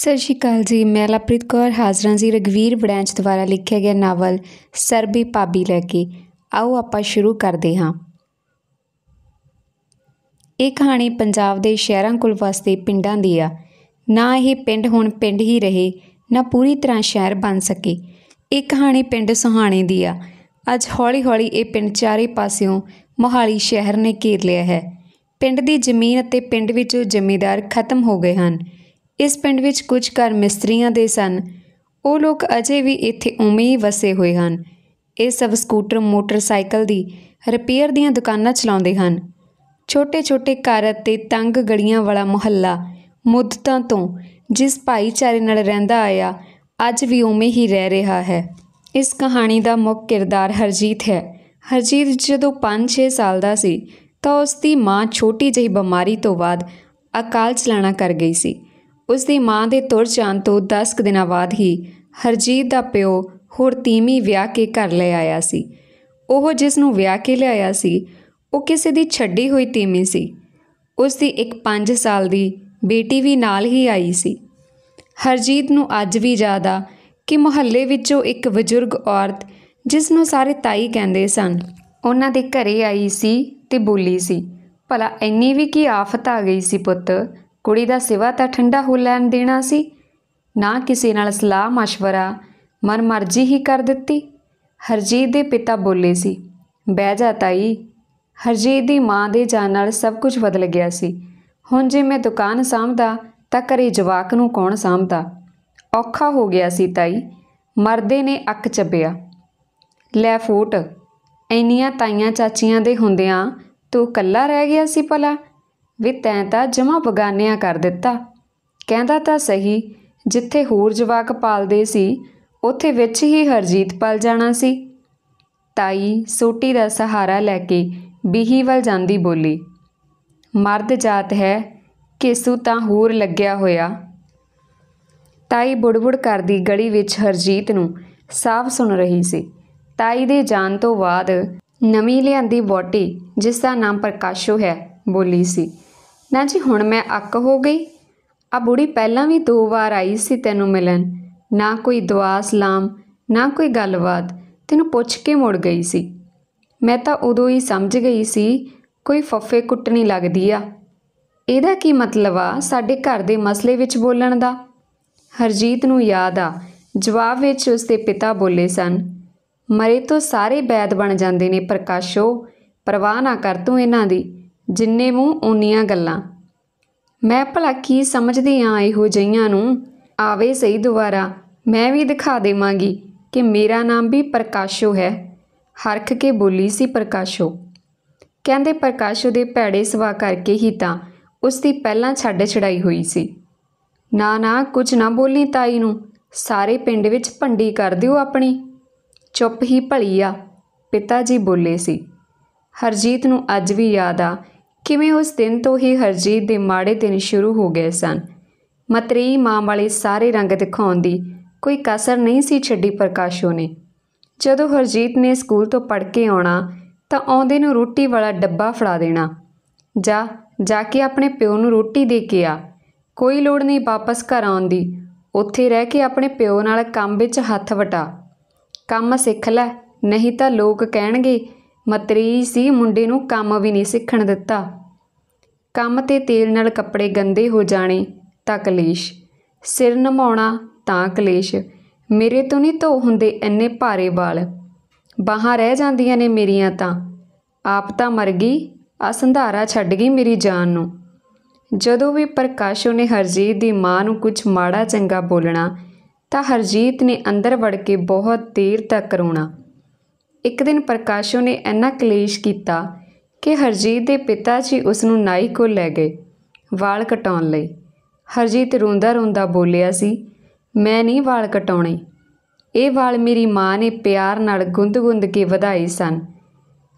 ਸਤਿ ਸ਼੍ਰੀ ਅਕਾਲ ਜੀ ਮੈਂ ਲਪ੍ਰੀਤ ਕੌਰ ਹਾਜ਼ਰਾਂ ਜੀ ਰਗਵੀਰ ਵੜੈਂਚ ਦੁਆਰਾ ਲਿਖਿਆ ਗਿਆ ਨਾਵਲ ਸਰਬੀ ਪਾਬੀ ਲੈ ਕੇ ਆਓ ਆਪਾਂ ਸ਼ੁਰੂ ਕਰਦੇ ਹਾਂ ਇਹ ਕਹਾਣੀ ਪੰਜਾਬ ਦੇ ਸ਼ਹਿਰਾਂ ਕੋਲ ਵਸਦੇ ਪਿੰਡਾਂ ਦੀ ਆ ਨਾ ਇਹ ਪਿੰਡ ਹੁਣ ਪਿੰਡ ਹੀ ਰਹੇ ਨਾ ਪੂਰੀ ਤਰ੍ਹਾਂ ਸ਼ਹਿਰ ਬਣ ਸਕੇ ਇਹ ਕਹਾਣੀ ਪਿੰਡ ਸੁਹਾਣੇ ਦੀ ਆ ਅੱਜ ਹੌਲੀ-ਹੌਲੀ ਇਹ ਪਿੰਡ ਚਾਰੇ ਪਾਸਿਓਂ ਮੋਹਾਲੀ ਸ਼ਹਿਰ ਨੇ ਘੇਰ ਲਿਆ ਹੈ ਪਿੰਡ ਦੀ ਜ਼ਮੀਨ ਅਤੇ ਪਿੰਡ ਵਿੱਚੋਂ ਜ਼ਿਮੀਂਦਾਰ ਖਤਮ ਹੋ ਗਏ ਹਨ ਇਸ ਪਿੰਡ ਵਿੱਚ ਕੁਝ ਘਰ ਮਿਸਤਰੀਆਂ ਦੇ ਸਨ ਉਹ ਲੋਕ ਅਜੇ ਵੀ ਇੱਥੇ ਉਵੇਂ ਹੀ ਵਸੇ ਹੋਏ ਹਨ ਇਹ ਸਭ ਸਕੂਟਰ ਮੋਟਰਸਾਈਕਲ ਦੀ ਰਿਪੇਅਰ ਦੀਆਂ ਦੁਕਾਨਾਂ ਚਲਾਉਂਦੇ ਹਨ ਛੋਟੇ-ਛੋਟੇ ਘਰ ਤੇ ਤੰਗ ਗਲੀਆਂ ਵਾਲਾ ਮੁਹੱਲਾ ਮੁੱਦਤਾਂ ਤੋਂ ਜਿਸ ਭਾਈਚਾਰੇ ਨਾਲ ਰਹਿੰਦਾ ਆਇਆ ਅੱਜ ਵੀ ਉਵੇਂ ਹੀ ਰਹਿ ਰਿਹਾ ਹੈ ਇਸ ਕਹਾਣੀ ਦਾ ਮੁੱਖ ਕਿਰਦਾਰ ਹਰਜੀਤ ਹੈ ਹਰਜੀਤ ਜਦੋਂ 5-6 ਸਾਲ ਦਾ ਸੀ ਤਾਂ ਉਸ ਦੀ ਮਾਂ ਛੋਟੀ ਜਿਹੀ ਬਿਮਾਰੀ ਤੋਂ ਬਾਅਦ ਅਕਾਲ ਚਲਾਣਾ ਕਰ ਗਈ ਸੀ ਉਸ ਦੀ ਮਾਂ ਦੇ ਤੁਰ ਜਾਣ ਤੋਂ 10 ਦਿਨਾਂ ਬਾਅਦ ਹੀ ਹਰਜੀਤ ਦਾ ਪਿਓ ਹੋਰ ਤੀਮੀ ਵਿਆਹ ਕੇ ਘਰ ਲੈ ਆਇਆ ਸੀ ਉਹ ਜਿਸ ਨੂੰ ਵਿਆਹ ਕੇ ਲਿਆਇਆ ਸੀ ਉਹ ਕਿਸੇ ਦੀ ਛੱਡੀ ਹੋਈ ਤੀਮੀ ਸੀ ਉਸ ਦੀ ਇੱਕ 5 ਸਾਲ ਦੀ ਬੇਟੀ ਵੀ ਨਾਲ ਹੀ ਆਈ ਸੀ ਹਰਜੀਤ ਨੂੰ ਅੱਜ ਵੀ ਯਾਦ ਆ ਕਿ ਮੁਹੱਲੇ ਵਿੱਚੋਂ ਇੱਕ ਬਜ਼ੁਰਗ ਔਰਤ ਜਿਸ ਨੂੰ ਸਾਰੇ ਤਾਈ ਕਹਿੰਦੇ ਸਨ ਉਹਨਾਂ ਦੇ ਘਰੇ ਆਈ ਸੀ ਤੇ ਬੋਲੀ ਸੀ ਭਲਾ ਇੰਨੀ ਵੀ ਕੀ ਆਫਤ ਆ ਗਈ ਸੀ ਪੁੱਤ ਕੁੜੀ ਦਾ ਸਿਵਾ ਤਾਂ ਠੰਡਾ ਹੋ ਲੈਣ ਦੇਣਾ ਸੀ ਨਾ ਕਿਸੇ ਨਾਲ ਸਲਾਹ مشਵਰਾ ਮਰਜ਼ੀ ਹੀ ਕਰ ਦਿੱਤੀ ਹਰਜੀਤ ਦੇ ਪਿਤਾ ਬੋਲੇ ਸੀ ਬਹਿ ਜਾ ਤਾਈ ਹਰਜੀਤ ਦੀ ਮਾਂ ਦੇ ਜਾਣ ਨਾਲ ਸਭ ਕੁਝ ਬਦਲ ਗਿਆ ਸੀ ਹੁਣ ਜੇ ਮੈਂ ਦੁਕਾਨ ਸਾਂਭਦਾ ਤਾਂ ਕਰੇ ਜਵਾਕ ਨੂੰ ਕੌਣ ਸਾਂਭਦਾ ਔਖਾ ਹੋ ਗਿਆ ਸੀ ਤਾਈ ਮਰਦੇ ਨੇ ਅੱਖ ਚੱਬਿਆ ਲੈ ਫੋਟ ਇੰਨੀਆਂ ਤਾਈਆਂ ਚਾਚੀਆਂ ਦੇ ਹੁੰਦਿਆਂ ਤੂੰ ਕੱਲਾ ਰਹਿ ਗਿਆ ਸੀ ਭਲਾ ਵੀ ਤੈਂ ਤਾਂ ਜਮਾ ਬਗਾਨਿਆਂ ਕਰ ਦਿੱਤਾ ਕਹਿੰਦਾ ਤਾਂ ਸਹੀ ਜਿੱਥੇ ਹੋਰ ਜਵਾਕ ਪਾਲਦੇ ਸੀ ਉੱਥੇ ਵਿੱਚ ਹੀ ਹਰਜੀਤ ਪਲ ਜਾਣਾ ਸੀ ਤਾਈ ਸੋਟੀ ਦਾ ਸਹਾਰਾ ਲੈ ਕੇ ਬੀਹੀ ਵੱਲ ਜਾਂਦੀ ਬੋਲੀ ਮਰਦ ਜਾਤ ਹੈ ਕਿਸੂ ਤਾਂ ਹੋਰ ਲੱਗਿਆ ਹੋਇਆ ਤਾਈ ਬੁੜਬੁੜ ਕਰਦੀ ਗਲੀ ਵਿੱਚ ਹਰਜੀਤ ਨੂੰ ਸਾਫ਼ ਸੁਣ ਰਹੀ ਸੀ ਤਾਈ ਦੇ ਜਾਣ ਤੋਂ ਬਾਅਦ ਨਵੀਂ ਲਿਆਂਦੀ ਬੋਟੀ ਜਿਸ ਦਾ ਨਾਮ ਪ੍ਰਕਾਸ਼ੋ ਹੈ ਬੋਲੀ ਸੀ ਨਾ ਜੀ ਹੁਣ ਮੈਂ ਅੱਕ ਹੋ ਗਈ ਆ ਬੁੜੀ ਪਹਿਲਾਂ ਵੀ ਦੋ ਵਾਰ ਆਈ ਸੀ ਤੈਨੂੰ ਮਿਲਣ ਨਾ ਕੋਈ ਦੁਆ ਸਲਾਮ ਨਾ ਕੋਈ ਗੱਲਬਾਤ ਤੈਨੂੰ ਪੁੱਛ ਕੇ ਮੁੜ ਗਈ ਸੀ ਮੈਂ ਤਾਂ ਉਦੋਂ ਹੀ ਸਮਝ ਗਈ ਸੀ ਕੋਈ ਫੱਫੇ ਕੁੱਟਣੀ ਲੱਗਦੀ ਆ ਇਹਦਾ ਕੀ ਮਤਲਬ ਆ ਸਾਡੇ ਘਰ ਦੇ ਮਸਲੇ ਵਿੱਚ ਬੋਲਣ ਦਾ ਹਰਜੀਤ ਨੂੰ ਯਾਦ ਆ ਜਵਾਬ ਵਿੱਚ ਉਸਦੇ ਪਿਤਾ ਬੋਲੇ ਸਨ ਮਰੇ ਤੋਂ ਸਾਰੇ ਬੈਦ ਬਣ ਜਾਂਦੇ ਨੇ ਪ੍ਰਕਾਸ਼ੋ ਪਰਵਾਹ ਨਾ ਕਰ ਤੂੰ ਇਹਨਾਂ ਦੀ ਜਿੰਨੇ ਮੂੰਹ ਓਨੀਆਂ ਗੱਲਾਂ ਮੈਂ ਭਲਾ ਕੀ ਸਮਝਦੀ ਆ ਇਹੋ ਜਈਆਂ ਨੂੰ ਆਵੇ ਸਹੀ ਦੁਬਾਰਾ ਮੈਂ ਵੀ ਦਿਖਾ ਦੇਵਾਂਗੀ ਕਿ ਮੇਰਾ ਨਾਮ ਵੀ ਪ੍ਰਕਾਸ਼ੋ ਹੈ ਹਰਖ ਕੇ ਬੋਲੀ ਸੀ ਪ੍ਰਕਾਸ਼ੋ ਕਹਿੰਦੇ ਪ੍ਰਕਾਸ਼ੋ ਦੇ ਭੈੜੇ ਸਵਾ ਕਰਕੇ ਹੀ ਤਾਂ ਉਸ ਦੀ ਪਹਿਲਾਂ ਛੱਡ ਛੜਾਈ ਹੋਈ ਸੀ ਨਾ ਨਾ ਕੁਝ ਨਾ ਬੋਲੀ ਤਾਈ ਨੂੰ ਸਾਰੇ ਪਿੰਡ ਵਿੱਚ ਭੰਡੀ ਕਰ ਦਿਓ ਆਪਣੀ ਚੁੱਪ ਹੀ ਭਲੀ ਆ ਪਿਤਾ ਜੀ ਬੋਲੇ ਸੀ ਹਰਜੀਤ ਨੂੰ ਅੱਜ ਵੀ ਯਾਦ ਆ ਕਿਵੇਂ ਉਸ ਦਿਨ ਤੋਂ ਹੀ ਹਰਜੀਤ ਦੇ ਮਾੜੇ ਦਿਨ ਸ਼ੁਰੂ ਹੋ ਗਏ ਸਨ ਮਤਰੀ ਮਾਂ ਵਾਲੇ ਸਾਰੇ ਰੰਗ ਦਿਖਾਉਣ ਦੀ ਕੋਈ ਕਸਰ ਨਹੀਂ ਸੀ ਛੱਡੀ ਪ੍ਰਕਾਸ਼ੋ ਨੇ ਜਦੋਂ ਹਰਜੀਤ ਨੇ ਸਕੂਲ ਤੋਂ ਪੜ ਕੇ ਆਉਣਾ ਤਾਂ ਆਉਂਦੇ ਨੂੰ ਰੋਟੀ ਵਾਲਾ ਡੱਬਾ ਫੜਾ ਦੇਣਾ ਜਾ ਜਾ ਕੇ ਆਪਣੇ ਪਿਓ ਨੂੰ ਰੋਟੀ ਦੇ ਕੇ ਆ ਕੋਈ ਲੋੜ ਨਹੀਂ ਵਾਪਸ ਘਰ ਆਉਣ ਦੀ ਉੱਥੇ ਰਹਿ ਕੇ ਆਪਣੇ ਪਿਓ ਨਾਲ ਕੰਮ ਵਿੱਚ ਹੱਥ ਵਟਾ ਕੰਮ ਸਿੱਖ ਲੈ ਨਹੀਂ ਤਾਂ ਲੋਕ ਕਹਿਣਗੇ ਮਤਰੀ ਸੀ ਮੁੰਡੇ ਨੂੰ ਕੰਮ ਵੀ ਨਹੀਂ ਸਿੱਖਣ ਦਿੱਤਾ ਕੰਮ 'ਤੇ ਤੇਲ ਨਾਲ ਕੱਪੜੇ ਗੰਦੇ ਹੋ ਜਾਣੇ ਤਾਂ ਕਲੇਸ਼ ਸਿਰ ਨਮਾਉਣਾ ਤਾਂ ਕਲੇਸ਼ ਮੇਰੇ ਤੋਂ ਨਹੀਂ ਧੋ ਹੁੰਦੇ ਇੰਨੇ ਭਾਰੇ ਵਾਲ ਬਾਹਾਂ ਰਹਿ ਜਾਂਦੀਆਂ ਨੇ ਮੇਰੀਆਂ ਤਾਂ ਆਪ ਤਾਂ ਮਰ ਗਈ ਆ ਸੰਧਾਰਾ ਛੱਡ ਗਈ ਮੇਰੀ ਜਾਨ ਨੂੰ ਜਦੋਂ ਵੀ ਪ੍ਰਕਾਸ਼ ਨੇ ਹਰਜੀਤ ਦੀ ਮਾਂ ਨੂੰ ਕੁਝ ਮਾੜਾ ਚੰਗਾ ਬੋਲਣਾ ਤਾਂ ਹਰਜੀਤ ਨੇ ਅੰਦਰ ਵੜ ਕੇ ਬਹੁਤ ਦੇਰ ਤੱਕ ਰੋਣਾ ਇੱਕ ਦਿਨ ਪ੍ਰਕਾਸ਼ ਨੇ ਇੰਨਾ ਕਲੇਸ਼ ਕੀਤਾ ਕਿ ਹਰਜੀਤ ਦੇ ਪਿਤਾ ਜੀ ਉਸ ਨੂੰ ਨਾਈ ਕੋਲ ਲੈ ਗਏ ਵਾਲ ਕਟਾਉਣ ਲਈ ਹਰਜੀਤ ਰੋਂਦਾ ਰੋਂਦਾ ਬੋਲਿਆ ਸੀ ਮੈਂ ਨਹੀਂ ਵਾਲ ਕਟਾਉਣੇ ਇਹ ਵਾਲ ਮੇਰੀ ਮਾਂ ਨੇ ਪਿਆਰ ਨਾਲ ਗੁੰਦ-ਗੁੰਦ ਕੇ ਵਧਾਏ ਸਨ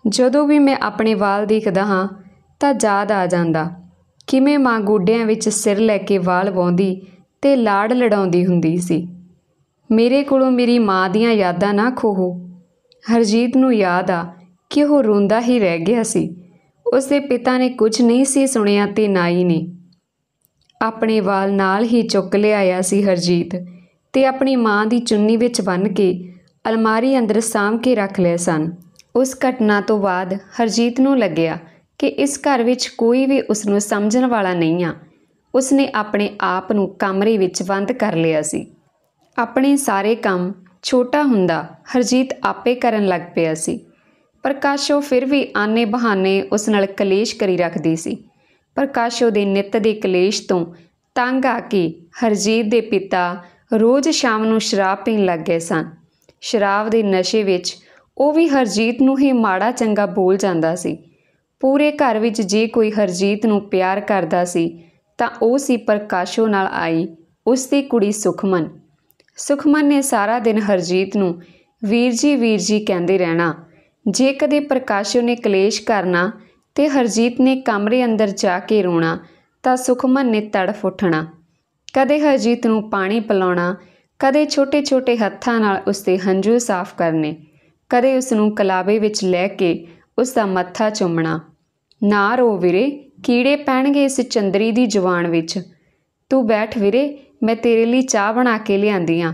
ਜਦੋਂ ਵੀ ਮੈਂ ਆਪਣੇ ਵਾਲ ਦੇਖਦਾ ਹਾਂ ਤਾਂ ਯਾਦ ਆ ਜਾਂਦਾ ਕਿਵੇਂ ਮਾਂ ਗੋਡਿਆਂ ਵਿੱਚ ਸਿਰ ਲੈ ਕੇ ਵਾਲ ਵਾਉਂਦੀ ਤੇ ਲਾੜ ਲੜਾਉਂਦੀ ਹੁੰਦੀ ਸੀ ਮੇਰੇ ਕੋਲੋਂ ਮੇਰੀ ਮਾਂ ਦੀਆਂ ਯਾਦਾਂ ਨਾ ਖੋਹੋ ਹਰਜੀਤ ਨੂੰ ਯਾਦ ਆ ਕਿ ਉਹ ਰੋਂਦਾ ਹੀ ਰਹਿ ਗਿਆ ਸੀ ਉਸ ਦੇ ਪਿਤਾ ਨੇ ਕੁਝ ਨਹੀਂ ਸੀ ਸੁਣਿਆ ਤੇ ਨਾਈ ਨੇ ਆਪਣੇ ਵਾਲ ਨਾਲ ਹੀ ਚੁੱਕ ਲਿਆਇਆ ਸੀ ਹਰਜੀਤ ਤੇ ਆਪਣੀ ਮਾਂ ਦੀ ਚੁੰਨੀ ਵਿੱਚ ਬੰਨ ਕੇ ਅਲਮਾਰੀ ਅੰਦਰ ਸਾਮ ਕੇ ਰੱਖ ਲਏ ਸਨ ਉਸ ਘਟਨਾ ਤੋਂ ਬਾਅਦ ਹਰਜੀਤ ਨੂੰ ਲੱਗਿਆ ਕਿ ਇਸ ਘਰ ਵਿੱਚ ਕੋਈ ਵੀ ਉਸ ਨੂੰ ਸਮਝਣ ਵਾਲਾ ਨਹੀਂ ਆ ਉਸ ਨੇ ਆਪਣੇ ਆਪ ਨੂੰ ਕਮਰੇ ਵਿੱਚ ਬੰਦ ਕਰ ਲਿਆ ਸੀ ਆਪਣੇ ਸਾਰੇ ਕੰਮ ਛੋਟਾ ਹੁੰਦਾ ਹਰਜੀਤ ਆਪੇ ਕਰਨ ਲੱਗ ਪਿਆ ਸੀ ਪਰ ਕਾਸ਼ੋ ਫਿਰ ਵੀ ਆਨੇ ਬਹਾਨੇ ਉਸ ਨਾਲ ਕਲੇਸ਼ ਕਰੀ ਰੱਖਦੀ ਸੀ ਪਰ ਕਾਸ਼ੋ ਦੇ ਨਿੱਤ ਦੇ ਕਲੇਸ਼ ਤੋਂ ਤੰਗ ਆ ਕੇ ਹਰਜੀਤ ਦੇ ਪਿਤਾ ਰੋਜ਼ ਸ਼ਾਮ ਨੂੰ ਸ਼ਰਾਬ ਪੀਣ ਲੱਗ ਗਏ ਸਨ ਸ਼ਰਾਬ ਦੇ ਨਸ਼ੇ ਵਿੱਚ ਉਹ ਵੀ ਹਰਜੀਤ ਨੂੰ ਹੀ ਮਾੜਾ ਚੰਗਾ ਬੋਲ ਜਾਂਦਾ ਸੀ ਪੂਰੇ ਘਰ ਵਿੱਚ ਜੇ ਕੋਈ ਹਰਜੀਤ ਨੂੰ ਪਿਆਰ ਕਰਦਾ ਸੀ ਤਾਂ ਉਹ ਸੀ ਪ੍ਰਕਾਸ਼ੋ ਨਾਲ ਆਈ ਉਸ ਦੀ ਕੁੜੀ ਸੁਖਮਨ ਸੁਖਮਨ ਨੇ ਸਾਰਾ ਦਿਨ ਹਰਜੀਤ ਨੂੰ ਵੀਰ ਜੀ ਵੀਰ ਜੀ ਕਹਿੰਦੇ ਰਹਿਣਾ ਜੇ ਕਦੇ ਪ੍ਰਕਾਸ਼ੋ ਨੇ ਕਲੇਸ਼ ਕਰਨਾ ਤੇ ਹਰਜੀਤ ਨੇ ਕਮਰੇ ਅੰਦਰ ਜਾ ਕੇ ਰੋਣਾ ਤਾਂ ਸੁਖਮਨ ਨੇ ਤੜਫ ਉੱਠਣਾ ਕਦੇ ਹਰਜੀਤ ਨੂੰ ਪਾਣੀ ਪਿਲਾਉਣਾ ਕਦੇ ਛੋਟੇ-ਛੋਟੇ ਹੱਥਾਂ ਨਾਲ ਉਸ ਦੇ ਹੰਝੂ ਸਾਫ਼ ਕਰਨੇ ਕਦੇ ਉਸ ਨੂੰ ਕਲਾਵੇ ਵਿੱਚ ਲੈ ਕੇ ਉਸ ਦਾ ਮੱਥਾ ਚੁੰਮਣਾ ਨਾ ਰੋ ਵੀਰੇ ਕੀੜੇ ਪੈਣਗੇ ਇਸ ਚੰਦਰੀ ਦੀ ਜਵਾਨ ਵਿੱਚ ਤੂੰ ਬੈਠ ਵੀਰੇ ਮੈਂ ਤੇਰੇ ਲਈ ਚਾਹ ਬਣਾ ਕੇ ਲਿਆਂਦੀ ਆ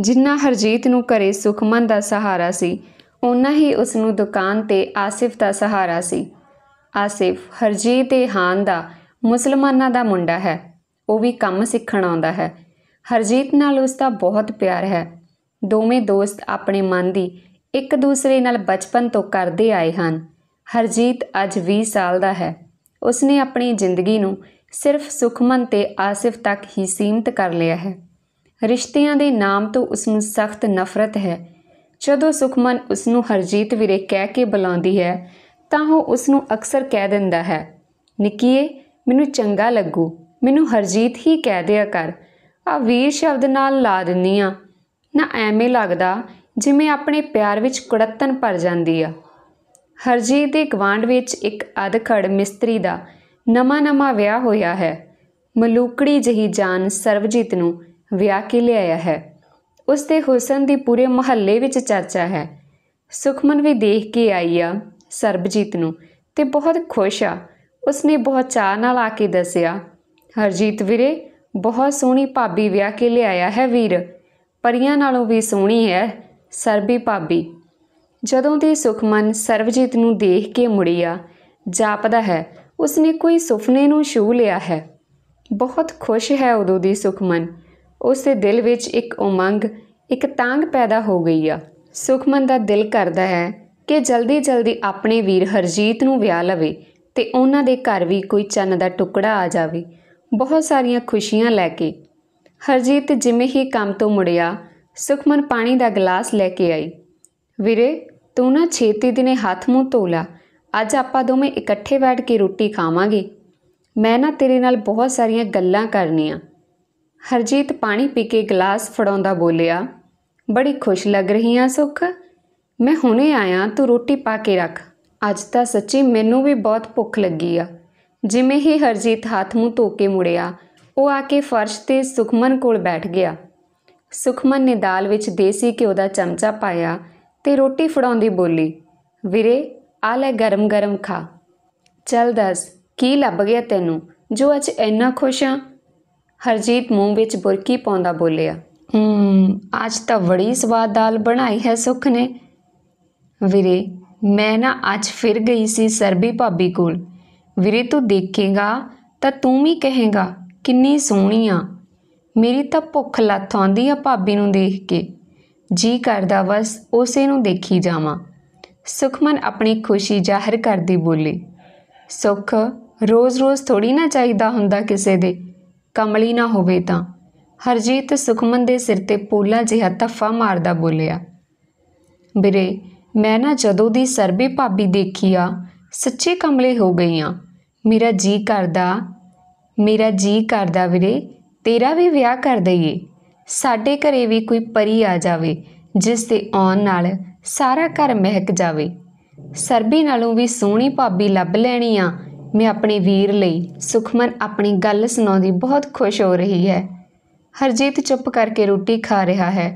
ਜਿੰਨਾ ਹਰਜੀਤ ਨੂੰ ਘਰੇ ਸੁਖਮਨ ਦਾ ਸਹਾਰਾ ਸੀ ਉਨਾ ਹੀ ਉਸ ਨੂੰ ਦੁਕਾਨ ਤੇ ਆਸਿਫ ਦਾ ਸਹਾਰਾ ਸੀ ਆਸਿਫ ਹਰਜੀਤ ਤੇ ਹਾਨ ਦਾ ਮੁਸਲਮਾਨਾਂ ਦਾ ਮੁੰਡਾ ਹੈ ਉਹ ਵੀ ਕੰਮ ਸਿੱਖਣ ਆਉਂਦਾ ਹੈ ਹਰਜੀਤ ਨਾਲ ਉਸ ਦਾ ਬਹੁਤ ਪਿਆਰ ਹੈ ਦੋਵੇਂ ਦੋਸਤ ਆਪਣੇ ਮਨ ਦੀ ਇੱਕ ਦੂਸਰੇ ਨਾਲ ਬਚਪਨ ਤੋਂ ਕਰਦੇ ਆਏ ਹਨ ਹਰਜੀਤ ਅੱਜ 20 ਸਾਲ ਦਾ ਹੈ ਉਸਨੇ ਆਪਣੀ ਜ਼ਿੰਦਗੀ ਨੂੰ ਸਿਰਫ ਸੁਖਮਨ ਤੇ ਆਸਿਫ ਤੱਕ ਹੀ ਸੀਮਤ ਕਰ ਲਿਆ ਹੈ ਰਿਸ਼ਤਿਆਂ ਦੇ ਨਾਮ ਤੋਂ ਉਸ ਨੂੰ ਸਖਤ ਨਫ਼ਰਤ ਹੈ ਜਦੋਂ ਸੁਖਮਨ ਉਸ ਨੂੰ ਹਰਜੀਤ ਵੀਰੇ ਕਹਿ ਕੇ ਬੁਲਾਉਂਦੀ ਹੈ ਤਾਂ ਉਹ ਉਸ ਨੂੰ ਅਕਸਰ ਕਹਿ ਦਿੰਦਾ ਹੈ ਨਿੱਕੀਏ ਮੈਨੂੰ ਚੰਗਾ ਲੱਗੂ ਮੈਨੂੰ ਹਰਜੀਤ ਹੀ ਕਹਿ ਦਿਆ ਕਰ ਆ ਵੀਰ ਸ਼ਬਦ ਨਾਲ ਲਾ ਦਿੰਨੀ ਆ ਨਾ ਐਵੇਂ ਲੱਗਦਾ ਜਿਵੇਂ ਆਪਣੇ ਪਿਆਰ ਵਿੱਚ ਕੁੜੱਤਨ ਭਰ ਜਾਂਦੀ ਆ ਹਰਜੀਤ ਦੇ ਗਵਾਂਡ ਵਿੱਚ ਇੱਕ ਅਧਖੜ ਮਿਸਤਰੀ ਦਾ ਨਵਾਂ-ਨਵਾਂ ਵਿਆਹ ਹੋਇਆ ਹੈ ਮਲੂਕੜੀ ਜਹੀ ਜਾਨ ਸਰਵਜੀਤ ਨੂੰ ਵਿਆਹ ਕੇ ਲਿਆਇਆ ਹੈ ਉਸ ਦੇ ਹੁਸਨ ਦੀ ਪੂਰੇ ਮਹੱਲੇ ਵਿੱਚ ਚਰਚਾ ਹੈ ਸੁਖਮਨ ਵੀ ਦੇਖ ਕੇ ਆਈ ਆ ਸਰਬਜੀਤ ਨੂੰ ਤੇ ਬਹੁਤ ਖੁਸ਼ ਆ ਉਸਨੇ ਬਹੁਤ ਚਾਹ ਨਾਲ ਆ ਕੇ ਦੱਸਿਆ ਹਰਜੀਤ ਵੀਰੇ ਬਹੁਤ ਸੋਹਣੀ ਭਾਬੀ ਵਿਆਹ ਕੇ ਲਿਆਇਆ ਹੈ ਵੀਰ ਪਰੀਆਂ ਨਾਲੋਂ ਵੀ ਸੋਹਣੀ ਹੈ ਸਰਬੀ ਭਾਬੀ ਜਦੋਂ ਦੀ ਸੁਖਮਨ ਸਰਬਜੀਤ ਨੂੰ ਦੇਖ ਕੇ ਮੁੜਿਆ ਜਾਪਦਾ ਹੈ ਉਸਨੇ ਕੋਈ ਸੁਪਨੇ ਨੂੰ ਛੂ ਲਿਆ ਹੈ ਬਹੁਤ ਖੁਸ਼ ਹੈ ਉਦੋਂ ਦੀ ਸੁਖਮਨ ਉਸ ਦੇ ਦਿਲ ਵਿੱਚ ਇੱਕ ਉਮੰਗ ਇੱਕ ਤਾਂਗ ਪੈਦਾ ਹੋ ਗਈ ਆ ਸੁਖਮਨ ਦਾ ਦਿਲ ਕਰਦਾ ਹੈ ਕਿ ਜਲਦੀ ਜਲਦੀ ਆਪਣੇ ਵੀਰ ਹਰਜੀਤ ਨੂੰ ਵਿਆਹ ਲਵੇ ਤੇ ਉਹਨਾਂ ਦੇ ਘਰ ਵੀ ਕੋਈ ਚੰਨ ਦਾ ਟੁਕੜਾ ਆ ਜਾਵੇ ਬਹੁਤ ਸਾਰੀਆਂ ਖੁਸ਼ੀਆਂ ਲੈ ਕੇ ਹਰਜੀਤ ਜਿਵੇਂ ਹੀ ਕੰਮ ਤੋਂ ਮੁੜਿਆ ਸੁਖਮਨ ਪਾਣੀ ਦਾ ਗਲਾਸ ਲੈ ਕੇ ਆਈ ਵੀਰੇ ਤੂੰ ਨਾ ਛੇਤੀ ਦਿਨੇ ਹੱਥ ਮੂੰਹ ਧੋ ਲਾ ਅੱਜ ਆਪਾਂ ਦੋਵੇਂ ਇਕੱਠੇ ਬੈਠ ਕੇ ਰੋਟੀ ਖਾਵਾਂਗੇ ਮੈਂ ਨਾ ਤੇਰੇ ਨਾਲ ਬਹੁਤ ਸਾਰੀਆਂ ਗੱਲਾਂ ਕਰਨੀਆਂ ਹਰਜੀਤ ਪਾਣੀ ਪੀ ਕੇ ਗਲਾਸ ਫੜਾਉਂਦਾ ਬੋਲਿਆ ਬੜੀ ਖੁਸ਼ ਲੱਗ ਰਹੀ ਆ ਸੁਖ ਮੈਂ ਹੁਣੇ ਆਇਆ ਤੂੰ ਰੋਟੀ ਪਾ ਕੇ ਰੱਖ ਅੱਜ ਤਾਂ ਸੱਚੀ ਮੈਨੂੰ ਵੀ ਬਹੁਤ ਭੁੱਖ ਲੱਗੀ ਆ ਜਿਵੇਂ ਹੀ ਹਰਜੀਤ ਹੱਥ ਮੂੰਹ ਧੋ ਕੇ ਮੁੜਿਆ ਉਹ ਆ ਕੇ ਫਰਸ਼ ਤੇ ਸੁਖਮਨ ਕੋਲ ਬੈਠ ਗਿਆ ਸੁਖਮਨ ਨੇ ਦਾਲ ਵਿੱਚ ਦੇਸੀ ਘਿਓ ਦਾ ਚਮਚਾ ਪਾਇਆ ਤੇ ਰੋਟੀ ਫੜਾਉਂਦੀ ਬੋਲੀ ਵੀਰੇ ਆ ਲੈ ਗਰਮ-ਗਰਮ ਖਾ ਚੱਲ ਦੱਸ ਕੀ ਲੱਭ ਗਿਆ ਤੈਨੂੰ ਜੋ ਅੱਜ ਇੰਨਾ ਖੁਸ਼ ਆ ਹਰਜੀਤ ਮੂੰਹ ਵਿੱਚ ਬੁਰਕੀ ਪਾਉਂਦਾ ਬੋਲਿਆ ਹੂੰ ਅੱਜ ਤਾਂ ਬੜੀ ਸਵਾਦ ਦਾਲ ਬਣਾਈ ਹੈ ਸੁਖ ਨੇ ਵੀਰੇ ਮੈਂ ਨਾ ਅੱਜ ਫਿਰ ਗਈ ਸੀ ਸਰਬੀ ਭਾਬੀ ਕੋਲ ਵੀਰੇ ਤੂੰ ਦੇਖੇਗਾ ਤਾਂ ਤੂੰ ਵੀ ਕਹੇਗਾ ਕਿੰਨੀ ਸੋਹਣੀ ਆ ਮੇਰੀ ਤਾਂ ਭੁੱਖ ਲੱਥ ਆਉਂਦੀ ਆ ਭਾਬੀ ਨੂੰ ਦੇਖ ਕੇ ਜੀ ਕਰਦਾ ਵਸ ਉਸੇ ਨੂੰ ਦੇਖੀ ਜਾਵਾਂ ਸੁਖਮਨ ਆਪਣੀ ਖੁਸ਼ੀ ਜ਼ਾਹਰ ਕਰਦੀ ਬੋਲੀ ਸੁਖ ਰੋਜ਼-ਰੋਜ਼ ਥੋੜੀ ਨਾ ਚਾਹੀਦਾ ਹੁੰਦਾ ਕਿਸੇ ਦੇ ਕਮਲੀ ਨਾ ਹੋਵੇ ਤਾਂ ਹਰਜੀਤ ਸੁਖਮਨ ਦੇ ਸਿਰ ਤੇ ਪੋਲਾ ਜਿਹਾ ਤਫਾ ਮਾਰਦਾ ਬੋਲਿਆ ਵੀਰੇ ਮੈਂ ਨਾ ਜਦੋਂ ਦੀ ਸਰਬੀ ਭਾਬੀ ਦੇਖੀ ਆ ਸੱਚੇ ਕਮਲੇ ਹੋ ਗਈ ਆ ਮੇਰਾ ਜੀ ਕਰਦਾ ਮੇਰਾ ਜੀ ਕਰਦਾ ਵੀਰੇ ਤੇਰਾ ਵੀ ਵਿਆਹ ਕਰ ਦਈਏ ਸਾਡੇ ਘਰੇ ਵੀ ਕੋਈ ਪਰੀ ਆ ਜਾਵੇ ਜਿਸ ਦੇ ਆਉਣ ਨਾਲ ਸਾਰਾ ਘਰ ਮਹਿਕ ਜਾਵੇ ਸਰਬੀ ਨਾਲੋਂ ਵੀ ਸੋਹਣੀ ਭਾਬੀ ਲੱਭ ਲੈਣੀ ਆ ਮੈਂ ਆਪਣੇ ਵੀਰ ਲਈ ਸੁਖਮਨ ਆਪਣੀ ਗੱਲ ਸੁਣਾਉਂਦੀ ਬਹੁਤ ਖੁਸ਼ ਹੋ ਰਹੀ ਹੈ ਹਰਜੀਤ ਚੁੱਪ ਕਰਕੇ ਰੋਟੀ ਖਾ ਰਿਹਾ ਹੈ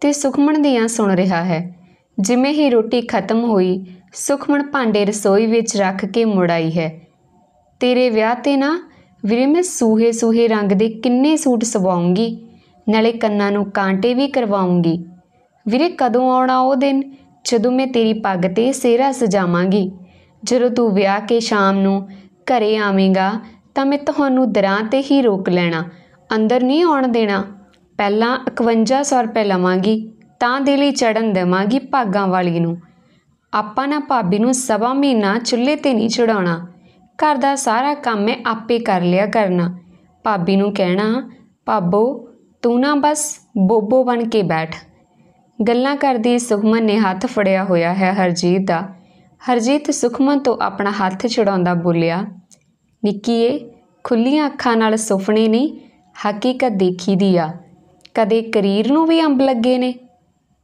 ਤੇ ਸੁਖਮਨ ਦੀਆਂ ਸੁਣ ਰਿਹਾ ਹੈ ਜਿਵੇਂ ਹੀ ਰੋਟੀ ਖਤਮ ਹੋਈ ਸੁਖਮਨ ਭਾਂਡੇ ਰਸੋਈ ਵਿੱਚ ਰੱਖ ਕੇ ਮੁੜ ਆਈ ਹੈ ਤੇਰੇ ਵਿਆਹ ਤੇ ਨਾ ਵੀਰੇ ਮੈਂ ਸੂਹੇ ਸੂਹੇ ਰੰਗ ਦੇ ਕਿੰਨੇ ਸੂਟ ਸਵਾਉਂਗੀ ਨਾਲੇ ਕੰਨਾਂ ਨੂੰ ਕਾਂਟੇ ਵੀ ਕਰਵਾਉਂਗੀ ਵੀਰੇ ਕਦੋਂ ਆਉਣਾ ਉਹ ਦਿਨ ਜਦੋਂ ਮੈਂ ਤੇਰੀ ਪੱਗ ਤੇ ਸਿਹਰਾ ਸਜਾਵਾਂਗੀ ਜਦੋਂ ਤੂੰ ਵਿਆਹ ਕੇ ਸ਼ਾਮ ਨੂੰ ਘਰੇ ਆਵੇਂਗਾ ਤਾਂ ਮੈਂ ਤੁਹਾਨੂੰ ਦਰਾਂ 'ਤੇ ਹੀ ਰੋਕ ਲੈਣਾ ਅੰਦਰ ਨਹੀਂ ਆਉਣ ਦੇਣਾ ਪਹਿਲਾਂ 5100 ਰੁਪਏ ਲਵਾਂਗੀ ਤਾਂ ਦੇ ਲਈ ਚੜਨ ਦੇਵਾਂਗੀ ਭਾਗਾਂ ਵਾਲੀ ਨੂੰ ਆਪਾਂ ਨਾ ਭਾਬੀ ਨੂੰ ਸਵਾ ਮਹੀਨਾ ਚੁੱਲ੍ਹੇ ਤੇ ਨਹੀਂ ਚੜਾਉਣਾ ਘਰ ਦਾ ਸਾਰਾ ਕੰਮ ਮੈਂ ਆਪੇ ਕਰ ਲਿਆ ਕਰਨਾ ਭਾਬੀ ਨੂੰ ਕਹਿਣਾ ਭਾਬੋ ਤੂੰ ਨਾ ਬਸ ਬੋਬੋ ਬਣ ਕੇ ਬੈਠ ਗੱਲਾਂ ਕਰਦੀ ਸੁਖਮਨ ਨੇ ਹੱਥ ਫੜਿਆ ਹੋਇਆ ਹੈ ਹਰਜੀਤ ਦਾ ਹਰਜੀਤ ਸੁਖਮਨ ਤੋਂ ਆਪਣਾ ਹੱਥ ਛੁਡਾਉਂਦਾ ਬੋਲਿਆ ਨਿੱਕੀਏ ਖੁੱਲੀਆਂ ਅੱਖਾਂ ਨਾਲ ਸੁਪਨੇ ਨਹੀਂ ਹਕੀਕਤ ਦੇਖੀ ਦੀ ਆ ਕਦੇ ਕਰੀਰ ਨੂੰ ਵੀ ਅੰਬ ਲੱਗੇ ਨੇ